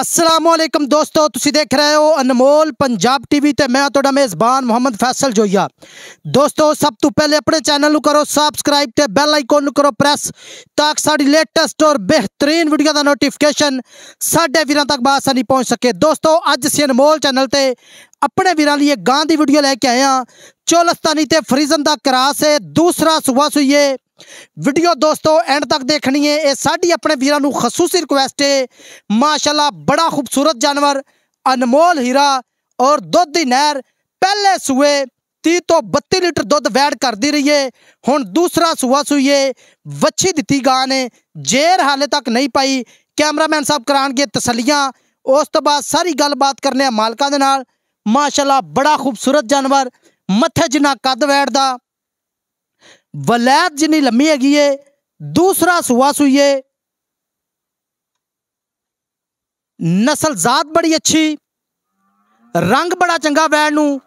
असलम दोस्तों ਤੁਸੀਂ ਦੇਖ ਰਹੇ ਹੋ ਅਨਮੋਲ ਪੰਜਾਬ ਟੀਵੀ ਤੇ ਮੈਂ ਤੁਹਾਡਾ ਮੇਜ਼ਬਾਨ ਮੁਹੰਮਦ ਫੈਸਲ ਜੋਇਆ ਦੋਸਤੋ ਸਭ ਤੋਂ ਪਹਿਲੇ ਆਪਣੇ ਚੈਨਲ ਨੂੰ ਕਰੋ ਸਬਸਕ੍ਰਾਈਬ ਤੇ ਬੈਲ ਆਈਕਨ ਨੂੰ ਕਰੋ ਪ੍ਰੈਸ ਤਾਂ ਕਿ ਸਾਡੀ ਲੇਟੈਸਟ ਔਰ ਬਿਹਤਰੀਨ ਵੀਡੀਓ ਦਾ ਨੋਟੀਫਿਕੇਸ਼ਨ ਸਾਡੇ ਵੀਰਾਂ ਤੱਕ ਬਾਸਾਨੀ ਪਹੁੰਚ ਸਕੇ ਦੋਸਤੋ ਅੱਜ ਅਸੀਂ ਅਨਮੋਲ ਚੈਨਲ ਤੇ अपने वीर लिए गांधी वीडियो लेके आए हैं चोलस्तानी ते फ्रीजन का क्रास है दूसरा सुबह सुइए ਵੀਡੀਓ दोस्तों एंड तक देखनी है ये ਸਾਡੀ अपने वीर खसूसी रिक्वेस्ट है माशाला बड़ा खूबसूरत जानवर अनमोल हीरा और दुध की नहर पहले सूए ती तो बत्ती लीटर दुध वैड कर दी रही है हूँ दूसरा सूआ सूए वच्छी दिती गां ने जेर हाले तक नहीं पाई कैमरामैन साहब कराने तसलियाँ उस तो बाद सारी गलबात करने मालकों के नाल माशाला बड़ा खूबसूरत जानवर मथे जिन्ना कद वैड ਵਲੈਤ ਜਿੰਨੀ ਲੰਮੀ ਹੈਗੀ ਏ ਦੂਸਰਾ ਸੂਆ ਸੂਈਏ ਨਸਲ ਜ਼ਾਤ ਬੜੀ ਅੱਛੀ ਰੰਗ ਬੜਾ ਚੰਗਾ ਵੈਣ ਨੂੰ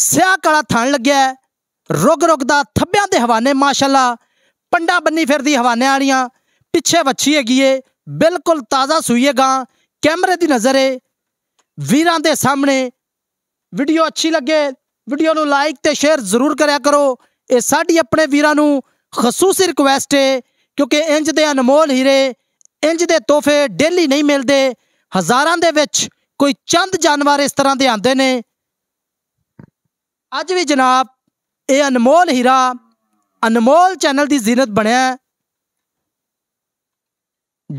ਸਿਆਹ ਕਾਲਾ ਥਣ ਲੱਗਿਆ ਰੁਗ ਰੁਗ ਦਾ ਥੱਬਿਆਂ ਦੇ ਹਵਾਨੇ ਮਾਸ਼ਾਅੱਲਾ ਪੰਡਾ ਬੰਨੀ ਫਿਰਦੀ ਹਵਾਨੇ ਵਾਲੀਆਂ ਪਿੱਛੇ ਵੱਛੀ ਹੈਗੀ ਏ ਬਿਲਕੁਲ ਤਾਜ਼ਾ ਸੂਈਏਗਾ ਕੈਮਰੇ ਦੀ ਨਜ਼ਰ ਏ ਵੀਰਾਂ ਦੇ ਸਾਹਮਣੇ ਵੀਡੀਓ ਅੱਛੀ ਲੱਗੇ ਵੀਡੀਓ ਨੂੰ ਲਾਈਕ ਤੇ ਸ਼ੇਅਰ ਜ਼ਰੂਰ ਕਰਿਆ ਕਰੋ ਇਹ ਸਾਡੀ ਆਪਣੇ ਵੀਰਾਂ ਨੂੰ ਖਸੂਸੀ ਰਿਕੁਐਸਟ ਹੈ ਕਿਉਂਕਿ ਇੰਜ ਦੇ ਅਨਮੋਲ ਹੀਰੇ ਇੰਜ ਦੇ ਤੋਹਫੇ ਡੇਲੀ ਨਹੀਂ ਮਿਲਦੇ ਹਜ਼ਾਰਾਂ ਦੇ ਵਿੱਚ ਕੋਈ ਚੰਦ ਜਾਨਵਰ ਇਸ ਤਰ੍ਹਾਂ ਦੇ ਆਉਂਦੇ ਨੇ ਅੱਜ ਵੀ ਜਨਾਬ ਇਹ ਅਨਮੋਲ ਹੀਰਾ ਅਨਮੋਲ ਚੈਨਲ ਦੀ ਜ਼ੀਨਤ ਬਣਿਆ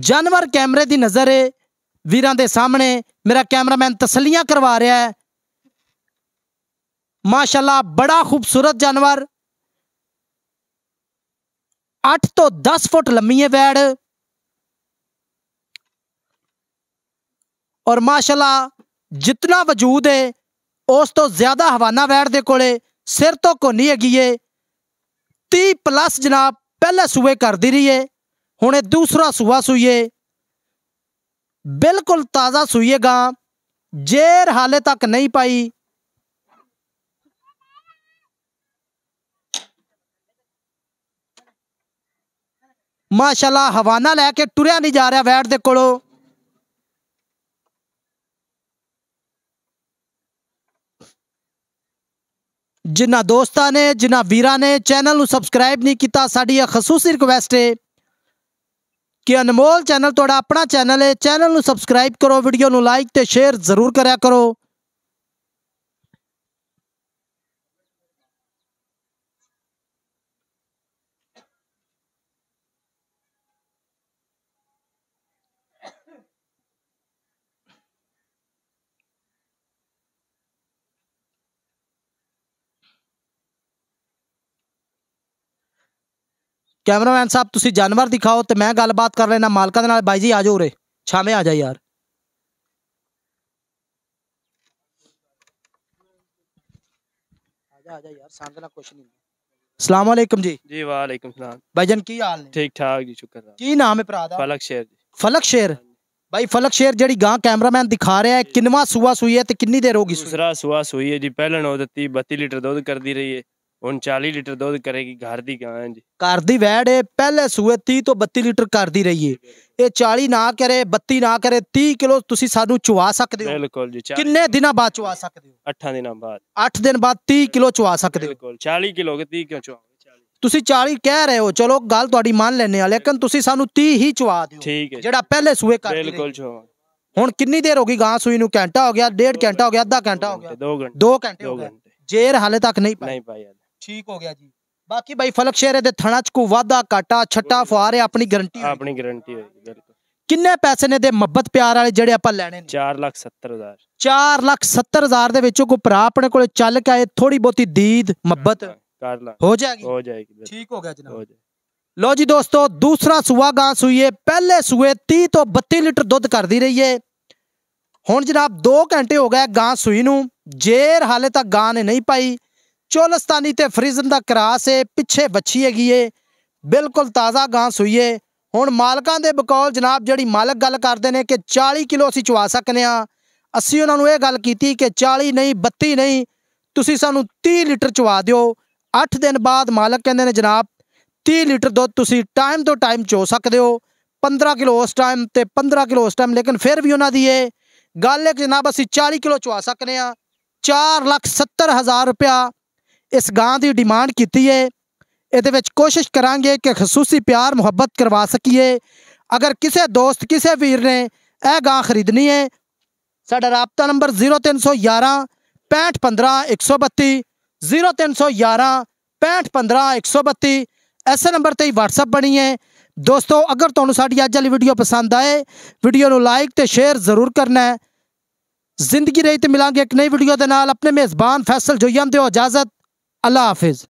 ਜਾਨਵਰ ਕੈਮਰੇ ਦੀ ਨਜ਼ਰ ਹੈ ਵੀਰਾਂ ਦੇ ਸਾਹਮਣੇ ਮੇਰਾ ਕੈਮਰਾਮੈਨ ਤਸਲੀਆਂ ਕਰਵਾ ਰਿਹਾ ਹੈ ਮਾਸ਼ਾਅੱਲਾ ਬੜਾ ਖੂਬਸੂਰਤ ਜਾਨਵਰ अठ तो दस फुट लम्मी है वैड़ और माशाला जितना वजूद है उस तो ज्यादा हवाना वैड़ दे कोले सिर तो कोनी हैगी है ती प्लस जनाब पहले सूए कर दी रही है हूँ दूसरा सूआ सूइए बिल्कुल ताज़ा सूइएगा जेर हाले तक नहीं पाई ਮਾਸ਼ਾਅੱਲਾ ਹਵਾਨਾ ਲੈ ਕੇ ਟੁਰਿਆ ਨਹੀਂ ਜਾ ਰਿਹਾ ਵੈਟ ਦੇ ਕੋਲੋਂ ਜਿਨ੍ਹਾਂ ਦੋਸਤਾਂ ਨੇ ਜਿਨ੍ਹਾਂ ਵੀਰਾਂ ਨੇ ਚੈਨਲ ਨੂੰ ਸਬਸਕ੍ਰਾਈਬ ਨਹੀਂ ਕੀਤਾ ਸਾਡੀ ਇਹ ਖਸੂਸੀ ਰਿਕਵੈਸਟ ਹੈ ਕਿ ਅਨਮੋਲ ਚੈਨਲ ਤੁਹਾਡਾ ਆਪਣਾ ਚੈਨਲ ਹੈ ਚੈਨਲ ਨੂੰ ਸਬਸਕ੍ਰਾਈਬ ਕਰੋ ਵੀਡੀਓ ਨੂੰ ਲਾਈਕ ਤੇ ਸ਼ੇਅਰ ਜ਼ਰੂਰ ਕਰਿਆ ਕਰੋ ਕੈਮਰਾਮੈਨ ਸਾਹਿਬ ਤੁਸੀਂ ਜਾਨਵਰ ਦਿਖਾਓ ਤੇ ਮੈਂ ਗੱਲਬਾਤ ਕਰ ਲੈਣਾ ਮਾਲਕਾਂ ਦੇ ਨਾਲ ਬਾਈ ਜੀ ਆ ਜਾਓ ਉਰੇ ਛਾਵੇਂ ਆ ਜਾ ਯਾਰ ਆ ਜਾ ਆ ਜਾ ਯਾਰ ਸੰਗ ਨਾਲ ਕੁਛ ਨਹੀਂ ਅਸਲਾਮ ਵਾਲੇਕਮ ਜੀ ਜੀ ਵਾਲੇਕਮ ਸਲਾਮ ਭਾਈਜਾਨ ਕੀ ਹਾਲ ਨੇ ਠੀਕ ਠਾਕ ਜੀ ਸ਼ੁਕਰ ਹੈ ਕੀ ਨਾਮ ਹੈ ਭਰਾ ਦਾ ਫਲਕ ਸ਼ੇਰ ਜੀ ਫਲਕ ਸ਼ੇਰ ਭਾਈ ਫਲਕ ਸ਼ੇਰ ਜਿਹੜੀ ਗਾਂ ਕੈਮਰਾਮੈਨ ਦਿਖਾ ਰਿਹਾ ਹੈ ਕਿੰਨਵਾ ਸੂਆ ਸੂਈ ਹੈ ਤੇ ਕਿੰਨੀ ਦੇਰ ਹੋ ਗਈ ਦੂਸਰਾ ਸੁਆ ਸੂਈ ਹੈ ਜੀ ਪਹਿਲਾਂ ਉਹ ਦਿੱਤੀ 32 ਲੀਟਰ ਦੁੱਧ ਕਰਦੀ ਰਹੀ ਹੈ 39 ਲੀਟਰ ਦੁੱਧ ਕਰੇਗੀ ਘਰ ਦੀ ਗਾਂ ਜੀ ਘਰ ਦੀ ਵੈੜ ਇਹ ਪਹਿਲੇ ਸੂਏ 30 ਤੋਂ 32 ਲੀਟਰ ਕਰਦੀ ਰਹੀ ਇਹ 40 ਨਾ ਕਰੇ 32 ਨਾ ਕਰੇ 30 ਕਿਲੋ ਤੁਸੀਂ ਸਾਨੂੰ ਚਵਾ ਸਕਦੇ ਹੋ ਬਿਲਕੁਲ ਜੀ ਕਿੰਨੇ ਦਿਨਾਂ ਬਾਅਦ ਚਵਾ ਸਕਦੇ ਹੋ 8 ਦਿਨਾਂ ਬਾਅਦ 8 ਦਿਨ ਬਾਅਦ 30 ਕਿਲੋ ਚਵਾ ਸਕਦੇ ਹੋ ਬਿਲਕੁਲ 40 ਕਿਲੋ ਕਿ 30 ਕਿਉਂ ਚਵਾ ਤੁਸੀਂ 40 ਕਹਿ ਰਹੇ ਹੋ ਚਲੋ ਗੱਲ ਤੁਹਾਡੀ ਮੰਨ ਲੈਨੇ ਆ ਲੇਕਿਨ ਤੁਸੀਂ ਸਾਨੂੰ 30 ਹੀ ਚਵਾ ਦਿਓ ਜਿਹੜਾ ਪਹਿਲੇ ਸੂਏ ਕਰਦੇ ਬਿਲਕੁਲ ਚਵਾ ਹੁਣ ਕਿੰਨੀ ਦੇਰ ਹੋ ਗਈ ਗਾਂ ਸੂਈ ਨੂੰ ਘੰਟਾ ਹੋ ਗਿਆ ਡੇਢ ਘੰਟਾ ਹੋ ਗਿਆ ਅੱਧਾ ਘੰਟਾ ਹੋ ਗਿਆ 2 ਘੰਟੇ 2 ਘੰਟੇ ਹੋ ਗਏ ਜੇਰ ਹਾਲੇ ਤੱਕ ਨਹੀਂ ਪਾਈ ਨਹੀਂ ਪਾਈ ਠੀਕ ਹੋ ਗਿਆ ਜੀ ਬਾਕੀ ਬਾਈ ਫਲਕ ਸ਼ਹਿਰ ਦੇ ਥਣਾ ਚ ਕੋ ਵਾਦਾ ਕਾਟਾ ਛੱਟਾ ਫੁਆਰ ਹੈ ਆਪਣੀ ਗਾਰੰਟੀ ਆਪਣੀ ਗਾਰੰਟੀ ਹੋਏਗੀ ਬਿਲਕੁਲ ਕਿੰਨੇ ਪੈਸੇ ਨੇ ਦੇ ਮੁਹੱਬਤ ਪਿਆਰ ਵਾਲੇ ਜਿਹੜੇ ਆਪਾਂ ਲੈਣੇ ਨੇ 470000 470000 ਦੇ ਵਿੱਚੋਂ ਕੋ ਭਰਾ ਆਪਣੇ ਕੋਲੇ ਚੱਲ ਕੇ ਆਏ ਥੋੜੀ ਬਹੁਤੀ ਦੀਦ ਮੁਹੱਬਤ ਹੋ ਜਾਏਗੀ ਹੋ ਜਾਏਗੀ ਠੀਕ ਹੋ ਗਿਆ ਜਨਾਬ ਹੋ ਲੋ ਜੀ ਦੋਸਤੋ ਦੂਸਰਾ ਸੂਆ ਗਾਂ ਸੂਈਏ ਪਹਿਲੇ ਸੂਏ 30 ਤੋਂ 32 ਲੀਟਰ ਦੁੱਧ ਕਰਦੀ ਰਹੀ ਏ ਹੁਣ ਜਨਾਬ 2 ਘੰਟੇ ਹੋ ਗਏ ਗਾਂ ਸੂਈ ਨੂੰ ਜੇਰ ਹਾਲੇ ਤੱਕ ਗਾਂ ਨੇ ਨਹੀਂ ਪਾਈ ਚੋਲਸਤਾਨੀ ਤੇ ਫਰੀਜ਼ਨ ਦਾ ਕਿਰਾਇਆ ਸੇ ਪਿੱਛੇ ਬੱਚੀ ਹੈਗੀ ਏ ਬਿਲਕੁਲ ਤਾਜ਼ਾ ਗਾਂਸ ਹੋਈ ਏ ਹੁਣ ਮਾਲਕਾਂ ਦੇ ਬਕੌਲ ਜਨਾਬ ਜਿਹੜੀ ਮਾਲਕ ਗੱਲ ਕਰਦੇ ਨੇ ਕਿ 40 ਕਿਲੋ ਅਸੀਂ ਚਵਾ ਸਕਨੇ ਆ ਅਸੀਂ ਉਹਨਾਂ ਨੂੰ ਇਹ ਗੱਲ ਕੀਤੀ ਕਿ 40 ਨਹੀਂ 32 ਨਹੀਂ ਤੁਸੀਂ ਸਾਨੂੰ 30 ਲੀਟਰ ਚਵਾ ਦਿਓ 8 ਦਿਨ ਬਾਅਦ ਮਾਲਕ ਕਹਿੰਦੇ ਨੇ ਜਨਾਬ 30 ਲੀਟਰ ਦੁੱਧ ਤੁਸੀਂ ਟਾਈਮ ਤੋਂ ਟਾਈਮ ਚੋ ਸਕਦੇ ਹੋ 15 ਕਿਲੋ ਉਸ ਟਾਈਮ ਤੇ 15 ਕਿਲੋ ਉਸ ਟਾਈਮ ਲੇਕਿਨ ਫਿਰ ਵੀ ਉਹਨਾਂ ਦੀ ਇਹ ਗੱਲ ਹੈ ਕਿ ਜਨਾਬ ਅਸੀਂ 40 ਕਿਲੋ ਚਵਾ ਸਕਨੇ ਆ 4 ਲੱਖ 70 ਹਜ਼ਾਰ ਰੁਪਿਆ ਇਸ ਗਾਂ ਦੀ ਡਿਮਾਂਡ ਕੀਤੀ ਹੈ ਇਹਦੇ ਵਿੱਚ ਕੋਸ਼ਿਸ਼ ਕਰਾਂਗੇ ਕਿ ਖਸੂਸੀ ਪਿਆਰ ਮੁਹੱਬਤ ਕਰਵਾ ਸਕੀਏ ਅਗਰ ਕਿਸੇ ਦੋਸਤ ਕਿਸੇ ਵੀਰ ਨੇ ਇਹ ਗਾਂ ਖਰੀਦਣੀ ਹੈ ਸਾਡਾ ਰਾਬਤਾ ਨੰਬਰ 0311 6515 0311 6515 ਐਸੇ ਨੰਬਰ ਤੇ ਹੀ WhatsApp ਬਣੀ ਹੈ ਦੋਸਤੋ ਅਗਰ ਤੁਹਾਨੂੰ ਸਾਡੀ ਅੱਜ ਵਾਲੀ ਵੀਡੀਓ ਪਸੰਦ ਆਏ ਵੀਡੀਓ ਨੂੰ ਲਾਈਕ ਤੇ ਸ਼ੇਅਰ ਜ਼ਰੂਰ ਕਰਨਾ ਹੈ ਜ਼ਿੰਦਗੀ ਰਹੀ ਤੇ ਮਿਲਾਂਗੇ ਇੱਕ ਨਈ ਵੀਡੀਓ ਦੇ ਨਾਲ ਆਪਣੇ ਮੇਜ਼ਬਾਨ ਫੈਸਲ ਜੋਯਨ ਦਿਓ ਇਜਾਜ਼ਤ अल्लाह हाफिज़